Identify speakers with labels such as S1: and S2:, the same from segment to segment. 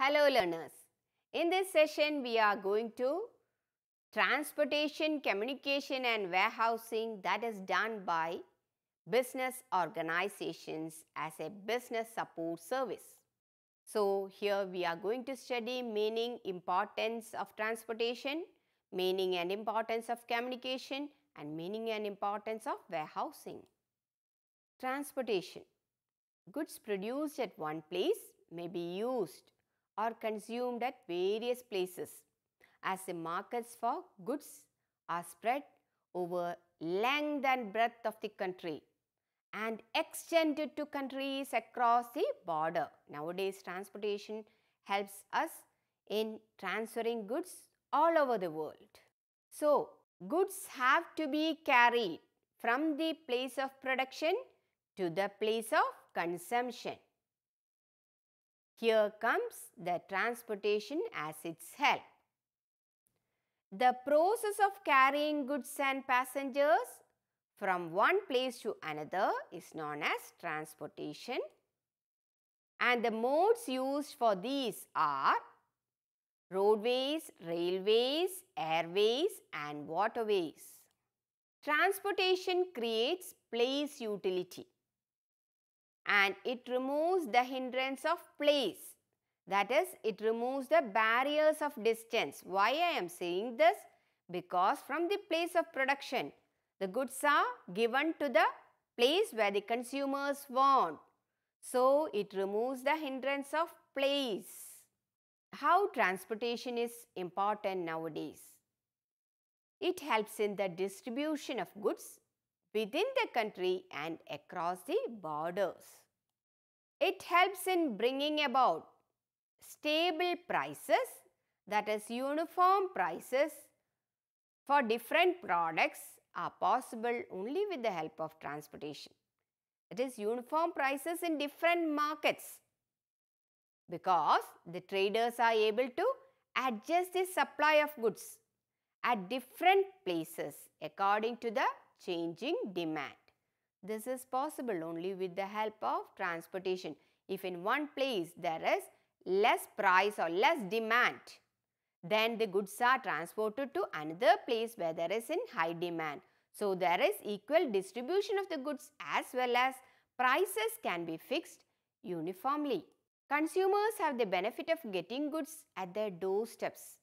S1: Hello learners. In this session we are going to transportation, communication and warehousing that is done by business organizations as a business support service. So here we are going to study meaning, importance of transportation, meaning and importance of communication and meaning and importance of warehousing. Transportation. Goods produced at one place may be used or consumed at various places as the markets for goods are spread over length and breadth of the country and extended to countries across the border. Nowadays, transportation helps us in transferring goods all over the world. So, goods have to be carried from the place of production to the place of consumption. Here comes the transportation as its help. The process of carrying goods and passengers from one place to another is known as transportation and the modes used for these are roadways, railways, airways and waterways. Transportation creates place utility and it removes the hindrance of place. That is, it removes the barriers of distance. Why I am saying this? Because from the place of production, the goods are given to the place where the consumers want. So, it removes the hindrance of place. How transportation is important nowadays? It helps in the distribution of goods within the country and across the borders. It helps in bringing about stable prices that is uniform prices for different products are possible only with the help of transportation. It is uniform prices in different markets because the traders are able to adjust the supply of goods at different places according to the changing demand. This is possible only with the help of transportation. If in one place there is less price or less demand, then the goods are transported to another place where there is in high demand. So, there is equal distribution of the goods as well as prices can be fixed uniformly. Consumers have the benefit of getting goods at their doorsteps.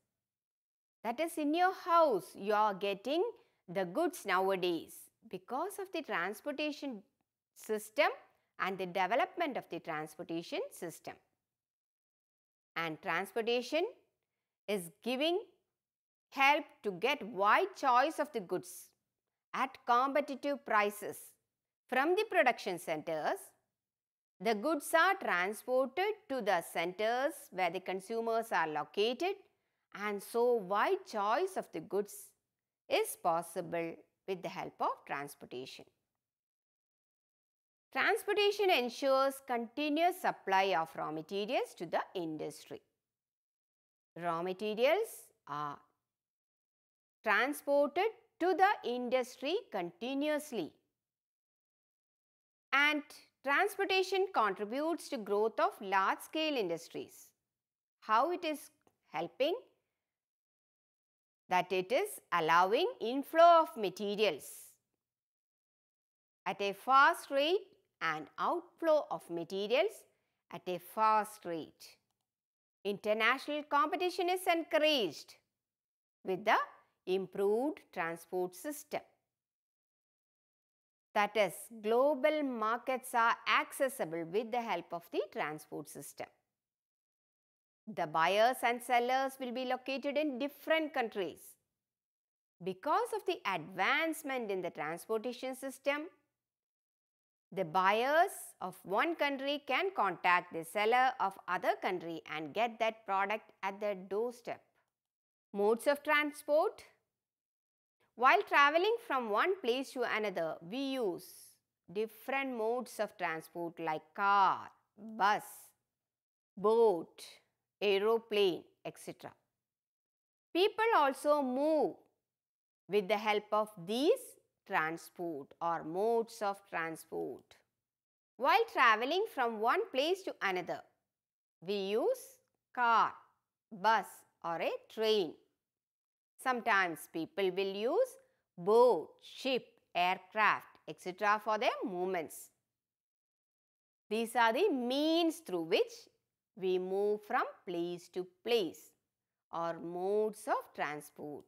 S1: That is in your house, you are getting the goods nowadays because of the transportation system and the development of the transportation system. And transportation is giving help to get wide choice of the goods at competitive prices. From the production centers, the goods are transported to the centers where the consumers are located and so wide choice of the goods is possible with the help of transportation. Transportation ensures continuous supply of raw materials to the industry. Raw materials are transported to the industry continuously and transportation contributes to growth of large scale industries. How it is helping? that it is allowing inflow of materials at a fast rate and outflow of materials at a fast rate. International competition is encouraged with the improved transport system. That is, global markets are accessible with the help of the transport system. The buyers and sellers will be located in different countries. Because of the advancement in the transportation system, the buyers of one country can contact the seller of other country and get that product at their doorstep. Modes of transport While traveling from one place to another, we use different modes of transport like car, bus, boat, aeroplane, etc. People also move with the help of these transport or modes of transport. While traveling from one place to another, we use car, bus or a train. Sometimes people will use boat, ship, aircraft, etc. for their movements. These are the means through which we move from place to place or modes of transport.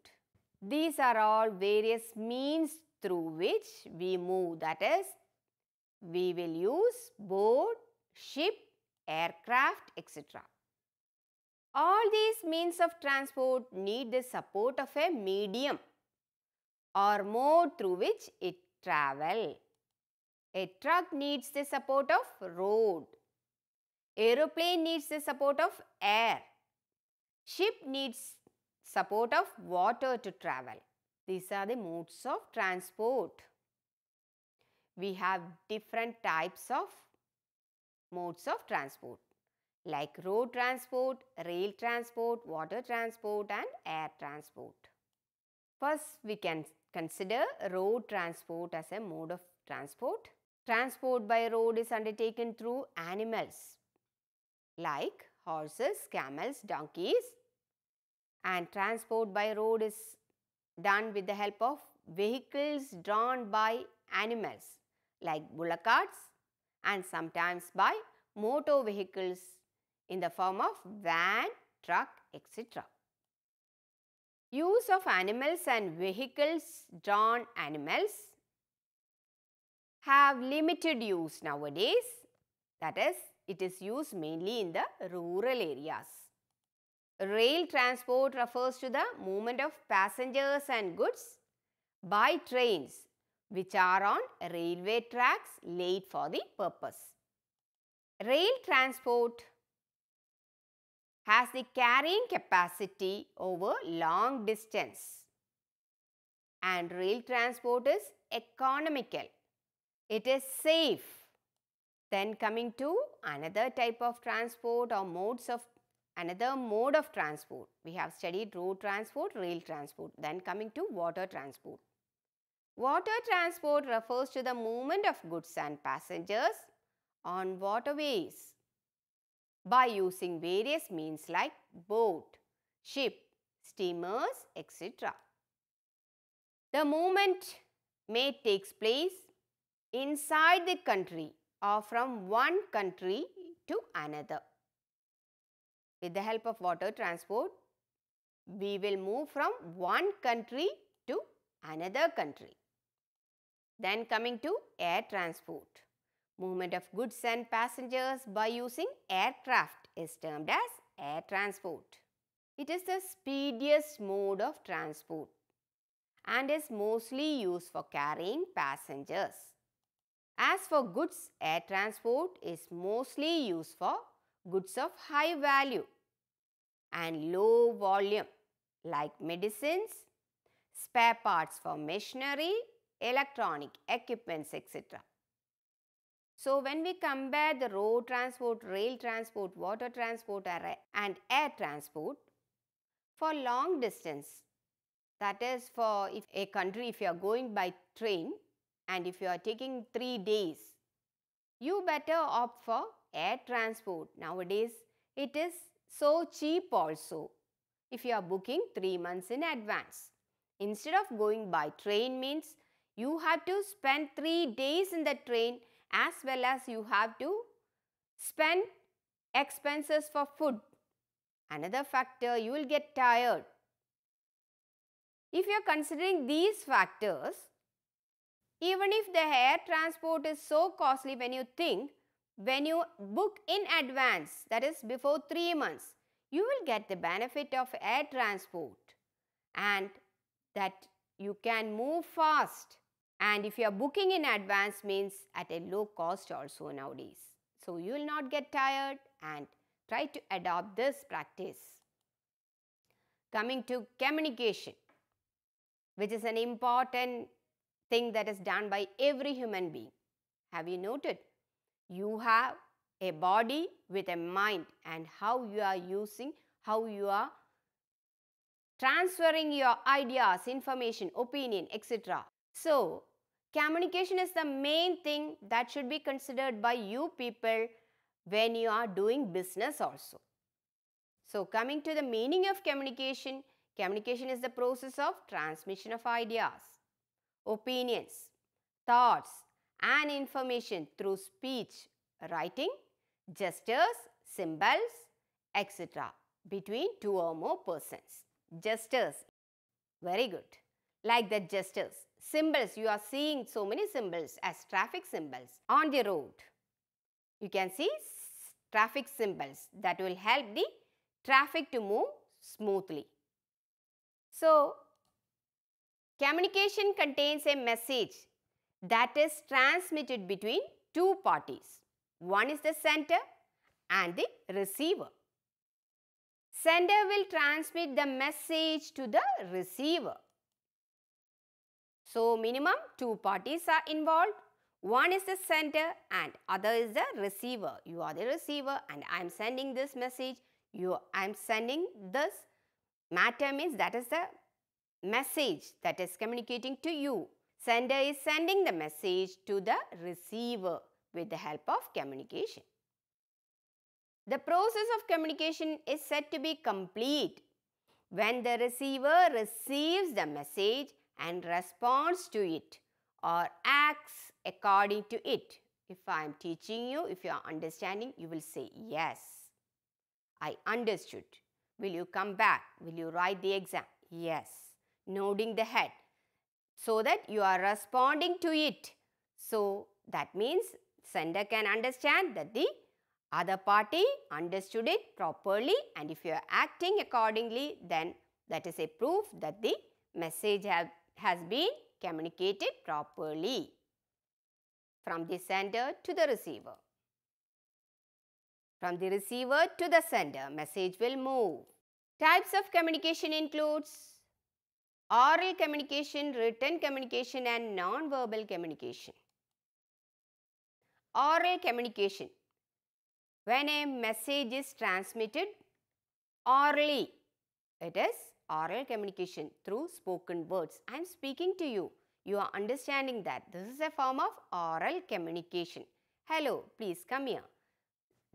S1: These are all various means through which we move that is we will use boat, ship, aircraft etc. All these means of transport need the support of a medium or mode through which it travel. A truck needs the support of road Aeroplane needs the support of air. Ship needs support of water to travel. These are the modes of transport. We have different types of modes of transport like road transport, rail transport, water transport and air transport. First, we can consider road transport as a mode of transport. Transport by road is undertaken through animals, like horses, camels, donkeys and transport by road is done with the help of vehicles drawn by animals like bullock carts and sometimes by motor vehicles in the form of van, truck, etc. Use of animals and vehicles drawn animals have limited use nowadays that is it is used mainly in the rural areas. Rail transport refers to the movement of passengers and goods by trains which are on railway tracks laid for the purpose. Rail transport has the carrying capacity over long distance and rail transport is economical. It is safe then coming to another type of transport or modes of another mode of transport. We have studied road transport, rail transport. Then coming to water transport. Water transport refers to the movement of goods and passengers on waterways by using various means like boat, ship, steamers, etc. The movement may takes place inside the country or uh, from one country to another. With the help of water transport, we will move from one country to another country. Then coming to air transport. Movement of goods and passengers by using aircraft is termed as air transport. It is the speediest mode of transport and is mostly used for carrying passengers. As for goods, air transport is mostly used for goods of high value and low volume like medicines, spare parts for machinery, electronic equipments etc. So, when we compare the road transport, rail transport, water transport and air transport for long distance that is for if a country if you are going by train and if you are taking 3 days, you better opt for air transport. Nowadays, it is so cheap also if you are booking 3 months in advance. Instead of going by train means you have to spend 3 days in the train as well as you have to spend expenses for food. Another factor you will get tired. If you are considering these factors, even if the air transport is so costly when you think, when you book in advance, that is before 3 months, you will get the benefit of air transport and that you can move fast. And if you are booking in advance means at a low cost also nowadays. So you will not get tired and try to adopt this practice. Coming to communication, which is an important thing that is done by every human being. Have you noted? You have a body with a mind and how you are using, how you are transferring your ideas, information, opinion, etc. So, communication is the main thing that should be considered by you people when you are doing business also. So, coming to the meaning of communication, communication is the process of transmission of ideas opinions, thoughts and information through speech, writing, gestures, symbols, etc. between two or more persons. Gestures. Very good. Like the gestures. Symbols. You are seeing so many symbols as traffic symbols on the road. You can see traffic symbols that will help the traffic to move smoothly. So, Communication contains a message that is transmitted between two parties. One is the sender and the receiver. Sender will transmit the message to the receiver. So, minimum two parties are involved. One is the sender and other is the receiver. You are the receiver and I am sending this message. You, I am sending this matter means that is the message that is communicating to you. Sender is sending the message to the receiver with the help of communication. The process of communication is said to be complete when the receiver receives the message and responds to it or acts according to it. If I am teaching you, if you are understanding, you will say, yes, I understood. Will you come back? Will you write the exam? Yes nodding the head so that you are responding to it. So that means sender can understand that the other party understood it properly and if you are acting accordingly then that is a proof that the message have, has been communicated properly from the sender to the receiver. From the receiver to the sender, message will move. Types of communication includes oral communication, written communication and non-verbal communication. Oral communication. When a message is transmitted orally, it is oral communication through spoken words. I am speaking to you. You are understanding that. This is a form of oral communication. Hello, please come here.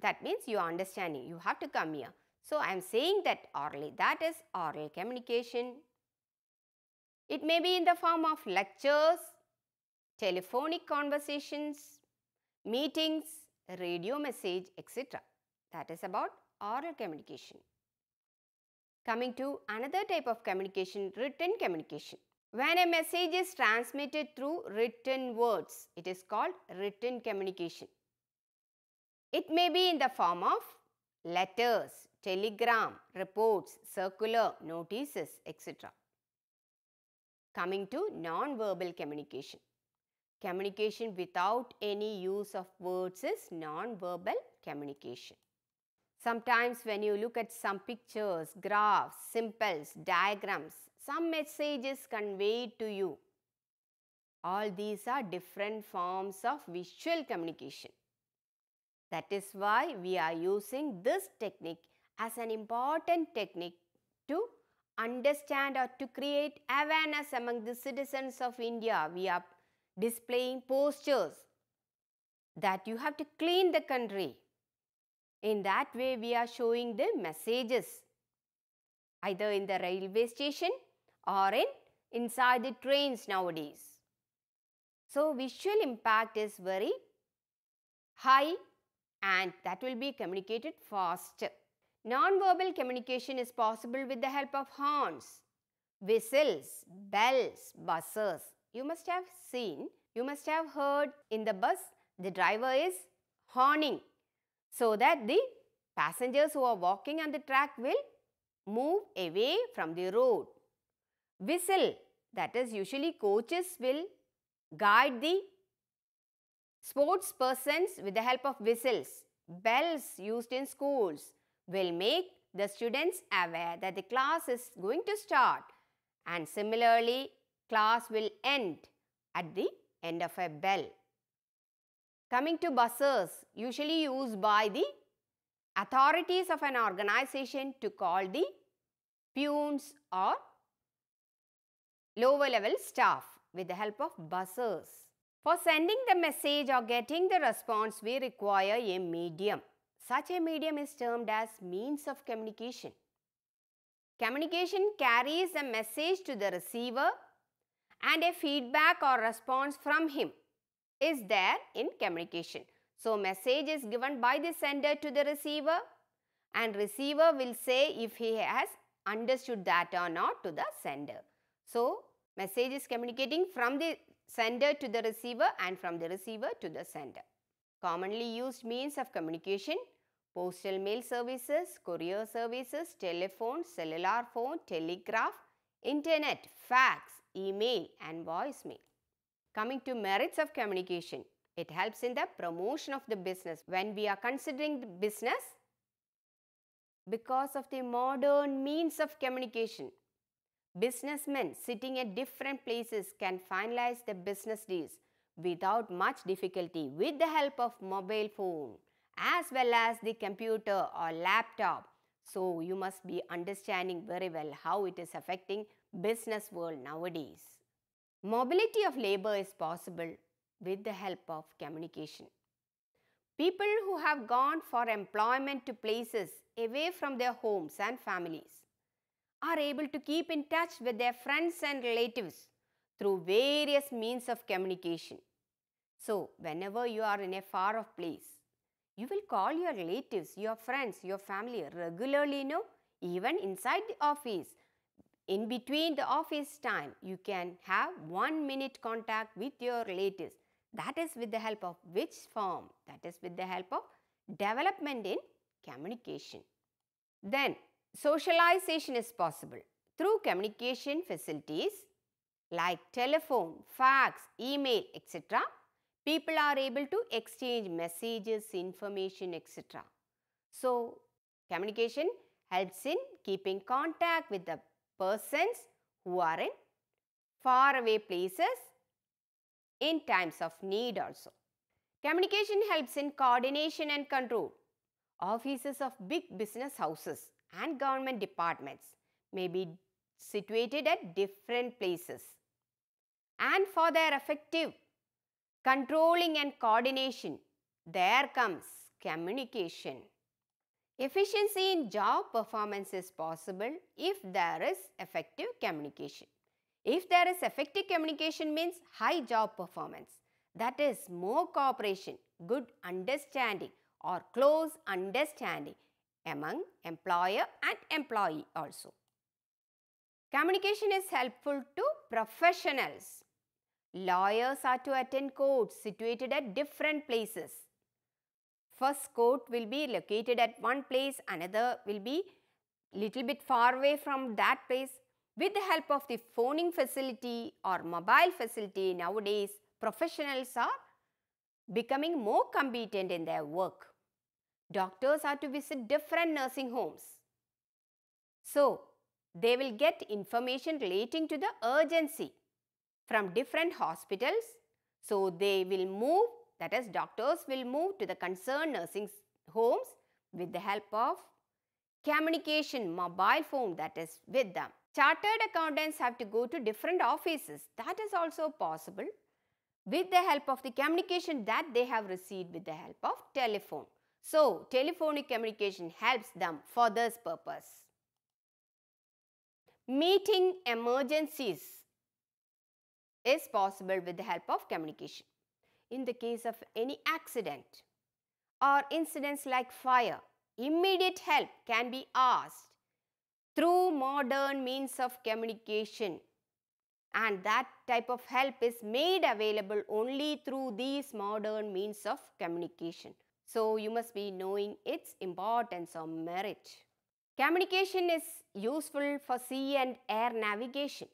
S1: That means you are understanding. You have to come here. So, I am saying that orally. That is oral communication. It may be in the form of lectures, telephonic conversations, meetings, radio message, etc. That is about oral communication. Coming to another type of communication, written communication. When a message is transmitted through written words, it is called written communication. It may be in the form of letters, telegram, reports, circular, notices, etc. Coming to non-verbal communication. Communication without any use of words is non-verbal communication. Sometimes when you look at some pictures, graphs, symbols, diagrams, some messages conveyed to you. All these are different forms of visual communication. That is why we are using this technique as an important technique to understand or to create awareness among the citizens of India. We are displaying postures that you have to clean the country. In that way, we are showing the messages either in the railway station or in inside the trains nowadays. So, visual impact is very high and that will be communicated faster. Non-verbal communication is possible with the help of horns, whistles, bells, buzzers. You must have seen, you must have heard in the bus, the driver is horning so that the passengers who are walking on the track will move away from the road. Whistle, that is usually coaches will guide the sports persons with the help of whistles. Bells used in schools will make the students aware that the class is going to start and similarly class will end at the end of a bell. Coming to buses, usually used by the authorities of an organization to call the punes or lower level staff with the help of buses. For sending the message or getting the response, we require a medium. Such a medium is termed as means of communication. Communication carries a message to the receiver and a feedback or response from him is there in communication. So, message is given by the sender to the receiver and receiver will say if he has understood that or not to the sender. So, message is communicating from the sender to the receiver and from the receiver to the sender. Commonly used means of communication postal mail services, courier services, telephone, cellular phone, telegraph, internet, fax, email and voicemail. Coming to merits of communication, it helps in the promotion of the business. When we are considering the business, because of the modern means of communication, businessmen sitting at different places can finalize the business deals without much difficulty with the help of mobile phone as well as the computer or laptop. So you must be understanding very well how it is affecting business world nowadays. Mobility of labor is possible with the help of communication. People who have gone for employment to places away from their homes and families are able to keep in touch with their friends and relatives through various means of communication. So, whenever you are in a far off place, you will call your relatives, your friends, your family regularly, no? Even inside the office. In between the office time, you can have one minute contact with your relatives. That is with the help of which form? That is with the help of development in communication. Then socialization is possible through communication facilities like telephone, fax, email, etc. People are able to exchange messages, information, etc. So, communication helps in keeping contact with the persons who are in far away places in times of need also. Communication helps in coordination and control. Offices of big business houses and government departments may be situated at different places. And for their effective Controlling and coordination. There comes communication. Efficiency in job performance is possible if there is effective communication. If there is effective communication means high job performance. That is more cooperation, good understanding or close understanding among employer and employee also. Communication is helpful to professionals Lawyers are to attend courts situated at different places. First court will be located at one place, another will be little bit far away from that place. With the help of the phoning facility or mobile facility nowadays, professionals are becoming more competent in their work. Doctors are to visit different nursing homes. So, they will get information relating to the urgency from different hospitals. So they will move, that is doctors will move to the concerned nursing homes with the help of communication mobile phone that is with them. Chartered accountants have to go to different offices. That is also possible with the help of the communication that they have received with the help of telephone. So, telephonic communication helps them for this purpose. Meeting emergencies is possible with the help of communication. In the case of any accident or incidents like fire, immediate help can be asked through modern means of communication and that type of help is made available only through these modern means of communication. So, you must be knowing its importance or merit. Communication is useful for sea and air navigation.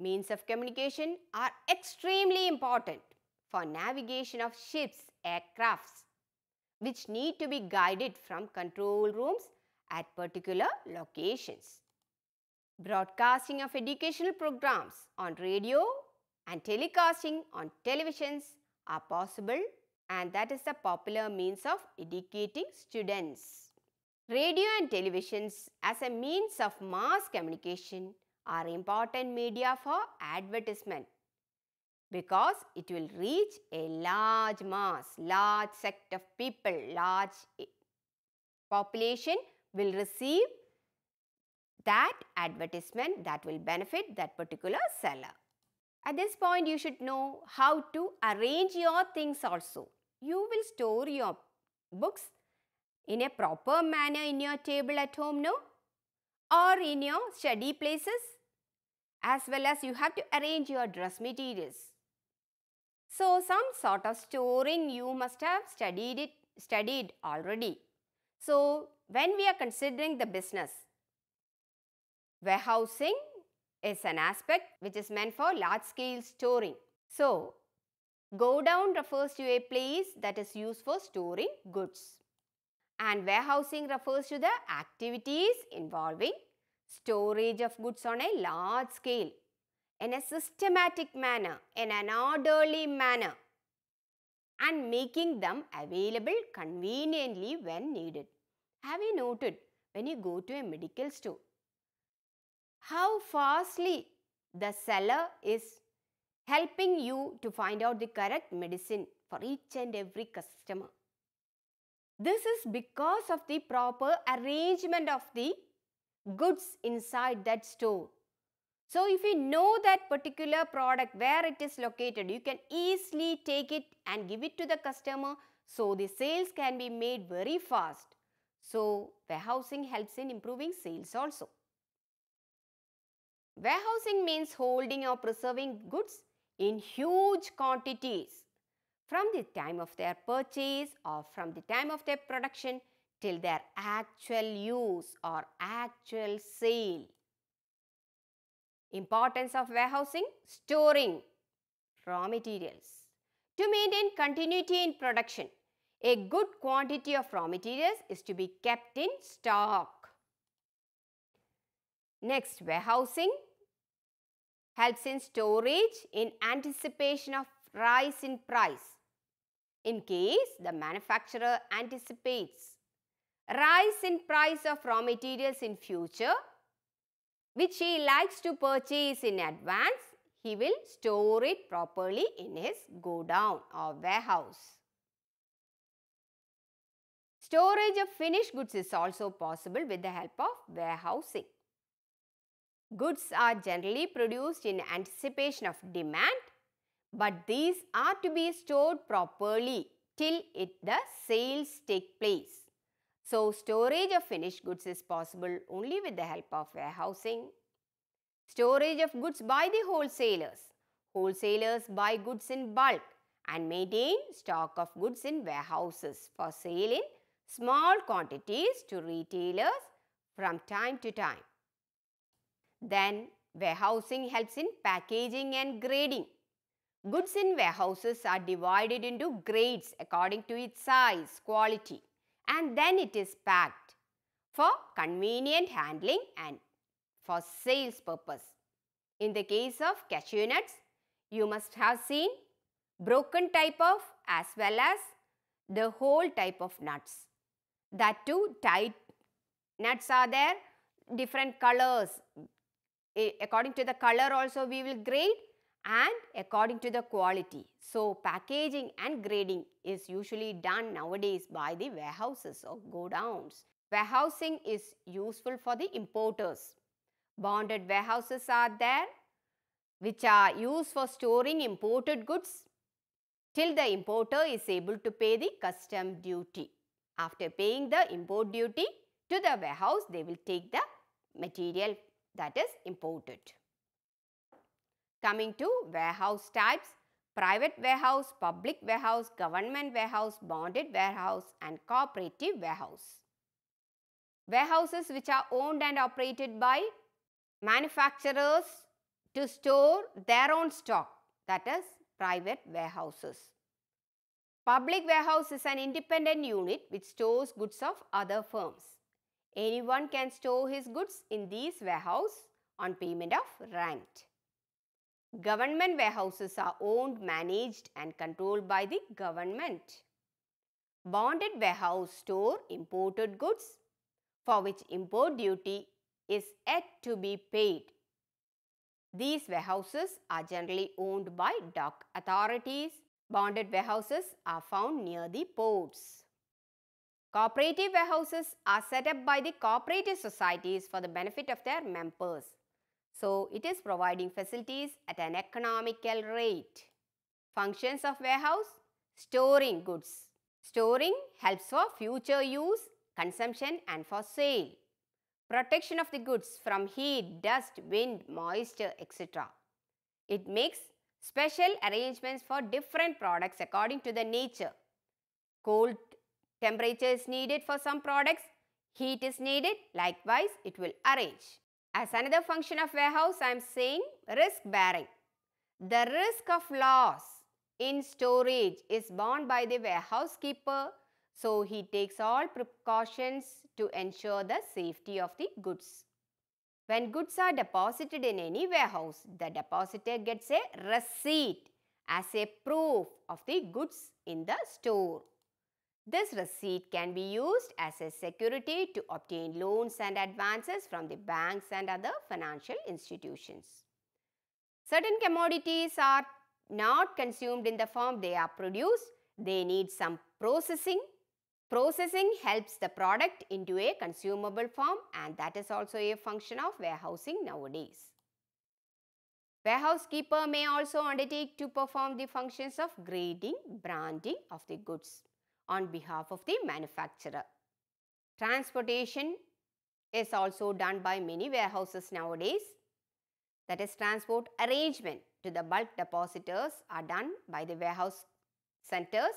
S1: Means of communication are extremely important for navigation of ships, aircrafts, which need to be guided from control rooms at particular locations. Broadcasting of educational programs on radio and telecasting on televisions are possible and that is the popular means of educating students. Radio and televisions as a means of mass communication are important media for advertisement because it will reach a large mass, large sect of people, large eh, population will receive that advertisement that will benefit that particular seller. At this point, you should know how to arrange your things also. You will store your books in a proper manner in your table at home, no? or in your study places as well as you have to arrange your dress materials. So some sort of storing you must have studied it studied already. So when we are considering the business, warehousing is an aspect which is meant for large scale storing. So go down refers to a place that is used for storing goods and warehousing refers to the activities involving storage of goods on a large scale, in a systematic manner, in an orderly manner and making them available conveniently when needed. Have you noted when you go to a medical store how fastly the seller is helping you to find out the correct medicine for each and every customer? This is because of the proper arrangement of the goods inside that store. So if you know that particular product where it is located, you can easily take it and give it to the customer so the sales can be made very fast. So warehousing helps in improving sales also. Warehousing means holding or preserving goods in huge quantities from the time of their purchase or from the time of their production till their actual use or actual sale. Importance of warehousing, storing raw materials. To maintain continuity in production, a good quantity of raw materials is to be kept in stock. Next, warehousing helps in storage in anticipation of rise in price in case the manufacturer anticipates rise in price of raw materials in future which he likes to purchase in advance, he will store it properly in his godown or warehouse. Storage of finished goods is also possible with the help of warehousing. Goods are generally produced in anticipation of demand but these are to be stored properly till it the sales take place. So storage of finished goods is possible only with the help of warehousing. Storage of goods by the wholesalers. Wholesalers buy goods in bulk and maintain stock of goods in warehouses for sale in small quantities to retailers from time to time. Then warehousing helps in packaging and grading. Goods in warehouses are divided into grades according to its size, quality and then it is packed for convenient handling and for sales purpose. In the case of cashew nuts, you must have seen broken type of as well as the whole type of nuts. That too tight nuts are there, different colors. Eh, according to the color also we will grade and according to the quality. So, packaging and grading is usually done nowadays by the warehouses or godowns. Warehousing is useful for the importers. Bonded warehouses are there which are used for storing imported goods till the importer is able to pay the custom duty. After paying the import duty to the warehouse, they will take the material that is imported. Coming to warehouse types, private warehouse, public warehouse, government warehouse, bonded warehouse and cooperative warehouse. Warehouses which are owned and operated by manufacturers to store their own stock that is private warehouses. Public warehouse is an independent unit which stores goods of other firms. Anyone can store his goods in these warehouse on payment of rent. Government warehouses are owned, managed and controlled by the government. Bonded warehouse store imported goods for which import duty is yet to be paid. These warehouses are generally owned by dock authorities. Bonded warehouses are found near the ports. Cooperative warehouses are set up by the cooperative societies for the benefit of their members. So it is providing facilities at an economical rate. Functions of warehouse, storing goods. Storing helps for future use, consumption and for sale. Protection of the goods from heat, dust, wind, moisture, etc. It makes special arrangements for different products according to the nature. Cold temperature is needed for some products, heat is needed, likewise it will arrange. As another function of warehouse, I am saying risk bearing. The risk of loss in storage is borne by the warehouse keeper. So, he takes all precautions to ensure the safety of the goods. When goods are deposited in any warehouse, the depositor gets a receipt as a proof of the goods in the store. This receipt can be used as a security to obtain loans and advances from the banks and other financial institutions. Certain commodities are not consumed in the form they are produced. They need some processing. Processing helps the product into a consumable form and that is also a function of warehousing nowadays. Warehouse keeper may also undertake to perform the functions of grading, branding of the goods on behalf of the manufacturer. Transportation is also done by many warehouses nowadays. That is transport arrangement to the bulk depositors are done by the warehouse centers.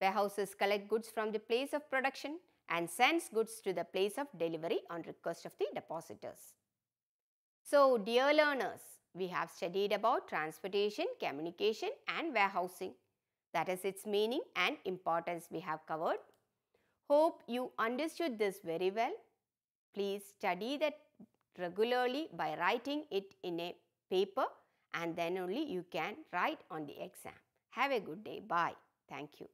S1: Warehouses collect goods from the place of production and sends goods to the place of delivery on request of the depositors. So, dear learners, we have studied about transportation, communication and warehousing. That is its meaning and importance we have covered. Hope you understood this very well. Please study that regularly by writing it in a paper and then only you can write on the exam. Have a good day. Bye. Thank you.